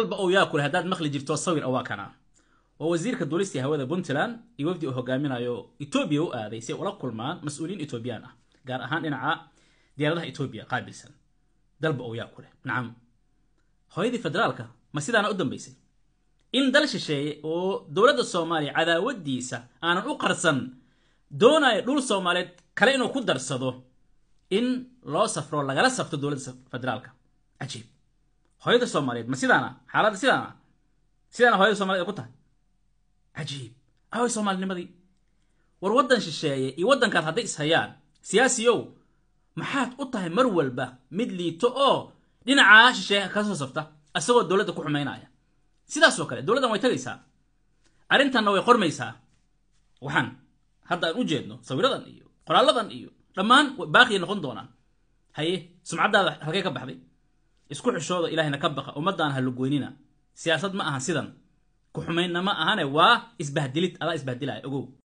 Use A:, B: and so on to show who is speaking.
A: walba uu yaakule haddaad maqli jirto sawir waa kana waa wasiirka duulistii hawada puntland iyo wafdi uu hogaaminayo etoobiya u aaday si ay ula kulmaan mas-uuliyiin etoobiyaan ah gaar ahaan dhinaca diyaaradaha etoobiya qaabilsan dalba uu yaa kuleh nacam hooyadii federaalka ma sidaana u dambaysay in dal shisheeye oo dowladda soomaaliya cadaawadiisa aanan u qarsan doonaya dhul soomaaliyeed kale inuu ku darsado in loo safro lagala safto dowladda federaalka cajiib hooyada soomaaliyeed ma sidaana xaalada sidaana sidaana hooyada somaliyed ku tahay cajiib ahoy soomaalinimadii war waddan shisheeye iyo waddankaad hadday ishayaan siyaasiyow maxaad u tahay mar walba mid liito oo dhinacaa shisheeye kasoo safta isagoo dowladda ku xumaynaya sidaasoo kale dowladdan way tagaysaa arrintanna way qormaysaa waxaan hadda aan u jeedno sawiradan iyo qoraalladan iyo dhammaan baaqiya noqon doonaan haye sumcaddaada halkay ka baxday isku xushooda ilahna ka baqa ummadaan ha lugoynina siyaasad ma ahan sidan ku xumaynna ma ahane waa isbahdilid adaa isbahdilaya ogow